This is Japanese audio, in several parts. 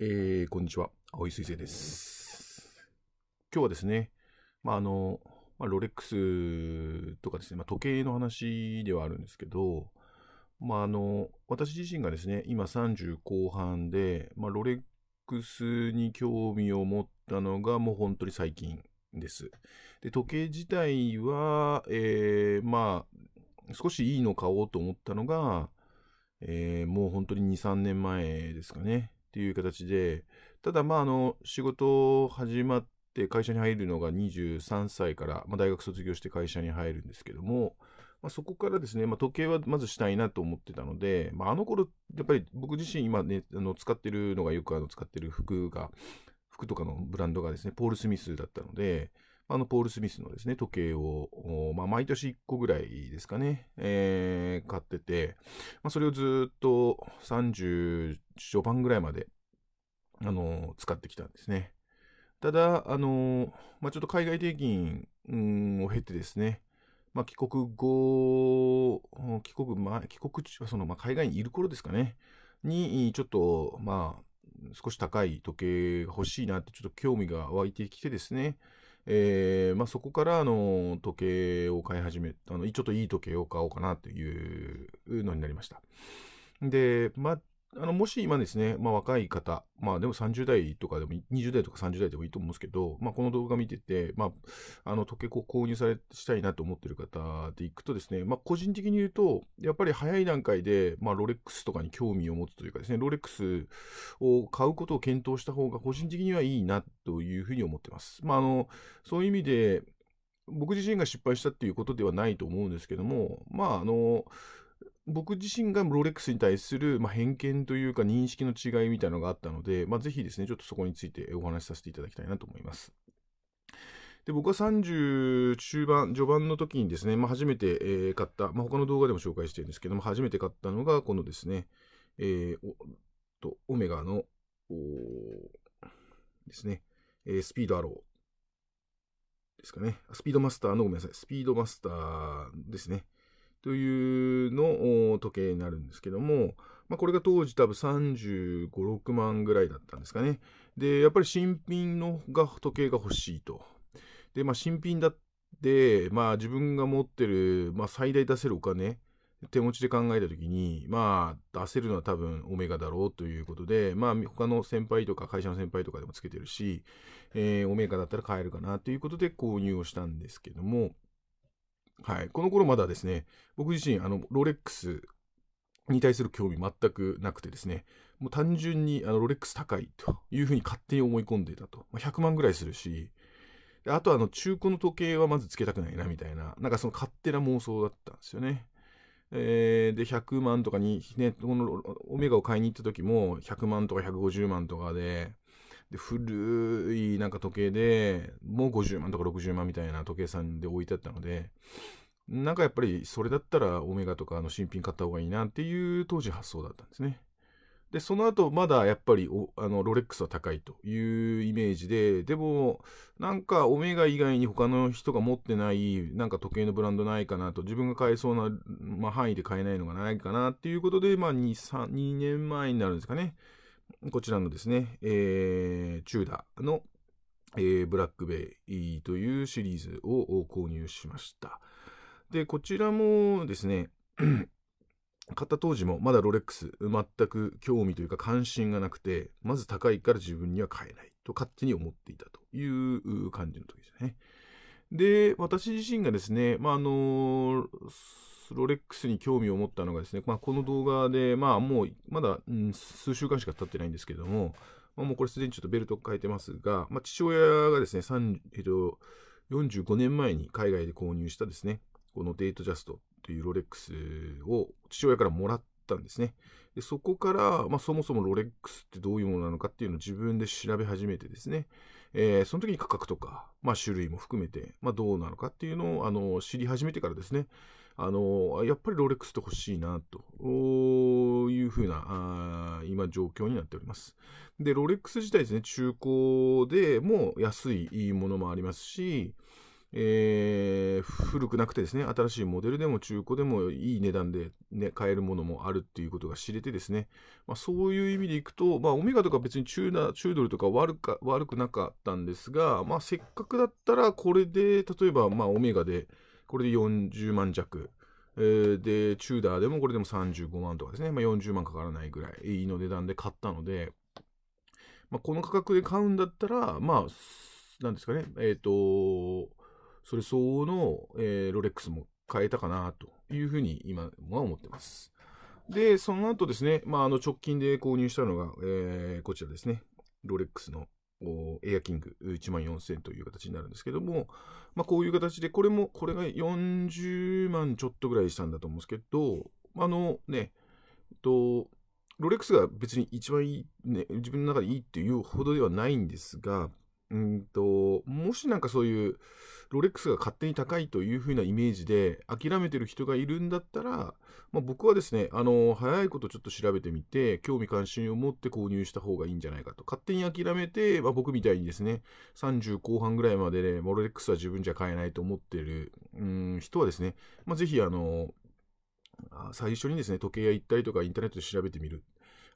えー、こんにちは。青井水星です。今日はですね、まあ、あの、まあ、ロレックスとかですね、まあ、時計の話ではあるんですけど、まあ、あの、私自身がですね、今30後半で、まあ、ロレックスに興味を持ったのがもう本当に最近です。で、時計自体は、えー、まあ、少しいいの買おうと思ったのが、えー、もう本当に2、3年前ですかね。っていう形で、ただ、まあ、あの、仕事始まって会社に入るのが23歳から、まあ、大学卒業して会社に入るんですけども、まあ、そこからですね、まあ、時計はまずしたいなと思ってたので、まあ、あの頃、やっぱり僕自身今ね、あの使ってるのがよくあの使ってる服が、服とかのブランドがですね、ポール・スミスだったので、あの、ポール・スミスのですね、時計を、まあ、毎年1個ぐらいですかね、えー、買ってて、まあ、それをずっと30序盤ぐらいまで、あの、使ってきたんですね。ただ、あの、まあ、ちょっと海外転勤を経てですね、まあ、帰国後、帰国前、帰国中、その、まあ、海外にいる頃ですかね、に、ちょっと、まあ、少し高い時計が欲しいなってちょっと興味が湧いてきてですね、えーまあ、そこからあの時計を買い始めあのちょっといい時計を買おうかなというのになりました。で、まあ、あの、もし今ですね、まあ若い方、まあでも30代とかでも、20代とか30代でもいいと思うんですけど、まあこの動画見てて、まあ、あの、時計を購入され、したいなと思っている方でいくとですね、まあ個人的に言うと、やっぱり早い段階で、まあロレックスとかに興味を持つというかですね、ロレックスを買うことを検討した方が個人的にはいいなというふうに思ってます。まああの、そういう意味で、僕自身が失敗したっていうことではないと思うんですけども、まああの、僕自身がロレックスに対する、まあ、偏見というか認識の違いみたいなのがあったので、まあ、ぜひですね、ちょっとそこについてお話しさせていただきたいなと思います。で僕は30中盤、序盤の時にですね、まあ、初めて、えー、買った、まあ、他の動画でも紹介してるんですけども、初めて買ったのが、このですね、えー、とオメガのですね、えー、スピードアローですかね、スピードマスターの、ごめんなさい、スピードマスターですね。というのを時計になるんですけども、まあ、これが当時多分35、6万ぐらいだったんですかね。で、やっぱり新品のが時計が欲しいと。で、まあ、新品だって、まあ、自分が持ってる、まあ、最大出せるお金、手持ちで考えた時に、まあ、出せるのは多分オメガだろうということで、まあ、他の先輩とか会社の先輩とかでもつけてるし、えー、オメガだったら買えるかなということで購入をしたんですけども、はい、この頃まだですね、僕自身、あの、ロレックスに対する興味全くなくてですね、もう単純にあのロレックス高いというふうに勝手に思い込んでいたと。まあ、100万ぐらいするし、あとあの中古の時計はまずつけたくないなみたいな、なんかその勝手な妄想だったんですよね。えー、で、100万とかに、ね、このオメガを買いに行った時も100万とか150万とかで、で、古いなんか時計で、もう50万とか60万みたいな時計さんで置いてあったので、なんかやっぱりそれだったらオメガとかの新品買った方がいいなっていう当時発想だったんですね。で、その後まだやっぱりあのロレックスは高いというイメージで、でもなんかオメガ以外に他の人が持ってないなんか時計のブランドないかなと自分が買えそうな、まあ、範囲で買えないのがないかなっていうことで、まあ2、3、2年前になるんですかね。こちらのですね、えー、チューダーの、えー、ブラックベイというシリーズを購入しました。で、こちらもですね、買った当時もまだロレックス全く興味というか関心がなくて、まず高いから自分には買えないと勝手に思っていたという感じの時ですね。で、私自身がですね、まあ、あのー、ロレックスに興味を持ったのがですね、まあ、この動画で、まあ、もうまだ、うん、数週間しか経ってないんですけども、まあ、もうこれすでにちょっとベルト変えてますが、まあ、父親がですね、45年前に海外で購入したですね、このデートジャストというロレックスを父親からもらったんですね。でそこから、まあ、そもそもロレックスってどういうものなのかっていうのを自分で調べ始めてですね、えー、その時に価格とか、まあ、種類も含めて、まあ、どうなのかっていうのを、あの、知り始めてからですね、あの、やっぱりロレックスって欲しいな、というふうな、あ今、状況になっております。で、ロレックス自体ですね、中古でも安いものもありますし、えー、古くなくてですね、新しいモデルでも中古でもいい値段で、ね、買えるものもあるっていうことが知れてですね、まあ、そういう意味でいくと、まあ、オメガとか別に中中ドルとか悪か悪くなかったんですが、まあ、せっかくだったらこれで、例えばまあオメガで、これで40万弱、えー、で、チューダーでもこれでも35万とかですね、まあ、40万かからないぐらい、の値段で買ったので、まあ、この価格で買うんだったら、まあ、なんですかね、えっ、ー、と、それ相応の、えー、ロレックスも買えたかなというふうに今は思ってます。で、その後ですね、まあ、あの直近で購入したのが、えー、こちらですね、ロレックスのエアキング1万4000という形になるんですけども、まあ、こういう形で、これも、これが40万ちょっとぐらいしたんだと思うんですけど、あのね、えっと、ロレックスが別に一番いい、ね、自分の中でいいっていうほどではないんですが、うんと、もしなんかそういう、ロレックスが勝手に高いというふうなイメージで諦めてる人がいるんだったら、まあ、僕はですね、あの、早いことちょっと調べてみて、興味関心を持って購入した方がいいんじゃないかと。勝手に諦めて、まあ、僕みたいにですね、30後半ぐらいまでね、ロレックスは自分じゃ買えないと思ってる、うん、人はですね、まあ、ぜひあの、最初にですね、時計屋行ったりとかインターネットで調べてみる。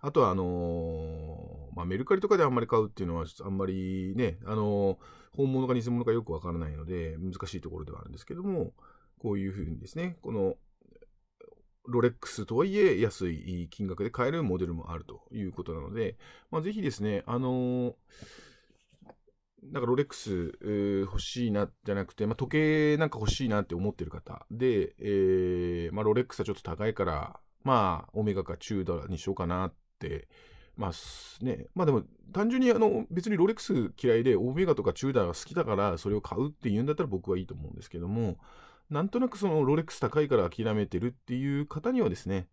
あとは、あのまあ、メルカリとかであんまり買うっていうのは、あんまりね、あの、本物か偽物かよくわからないので、難しいところではあるんですけども、こういうふうにですね、この、ロレックスとはいえ安い金額で買えるモデルもあるということなので、まあ、ぜひですね、あのなんかロレックス欲しいなじゃなくて、まあ、時計なんか欲しいなって思ってる方で、えー、まあ、ロレックスはちょっと高いから、まあ、オメガかチードラにしようかなってまあね、まあでも単純にあの別にロレックス嫌いでオメガとかチューダーが好きだからそれを買うっていうんだったら僕はいいと思うんですけどもなんとなくそのロレックス高いから諦めてるっていう方にはですね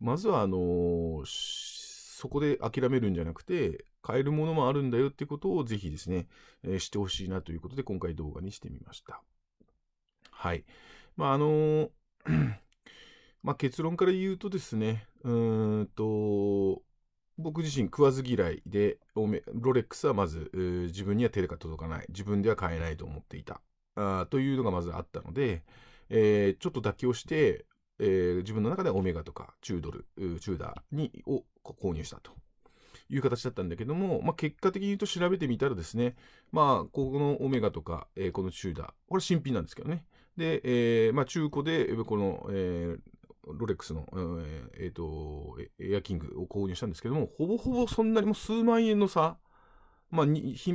まずはあのそこで諦めるんじゃなくて買えるものもあるんだよってことをぜひですね、えー、してほしいなということで今回動画にしてみましたはいまああの まあ結論から言うとですねうーんと僕自身食わず嫌いで、ロレックスはまず自分には手が届かない、自分では買えないと思っていた、あというのがまずあったので、えー、ちょっと妥協して、えー、自分の中でオメガとかチュードル、チューダーにを購入したという形だったんだけども、まあ、結果的に言うと調べてみたらですね、まあ、このオメガとか、えー、このチューダー、これ新品なんですけどね。で、えーまあ、中古でこの、えー、ロレックスの、えっ、ー、と、エアキングを購入したんですけども、ほぼほぼそんなにも数万円の差、まあ、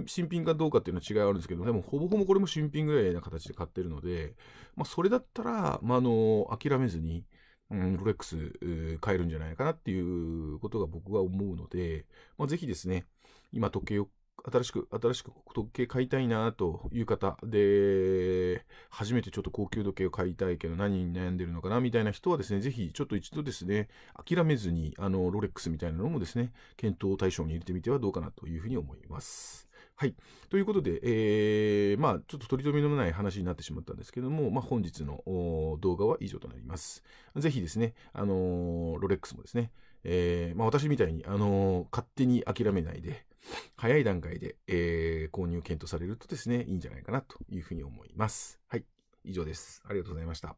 新品かどうかっていうのは違いあるんですけど、でもほぼほぼこれも新品ぐらいな形で買ってるので、まあ、それだったら、まあ、あの、諦めずに、うん、ロレックス、えー、買えるんじゃないかなっていうことが僕は思うので、まあ、ぜひですね、今時計を新しく、新しく時計買いたいなという方で、初めてちょっと高級時計を買いたいけど何に悩んでるのかなみたいな人はですね、ぜひちょっと一度ですね、諦めずに、あの、ロレックスみたいなのもですね、検討対象に入れてみてはどうかなというふうに思います。はい。ということで、えー、まあ、ちょっと取り留めのない話になってしまったんですけども、まあ、本日の動画は以上となります。ぜひですね、あのロレックスもですね、えー、まあ、私みたいに、あの勝手に諦めないで、早い段階で、えー、購入検討されるとですね、いいんじゃないかなというふうに思います。はい。以上です。ありがとうございました。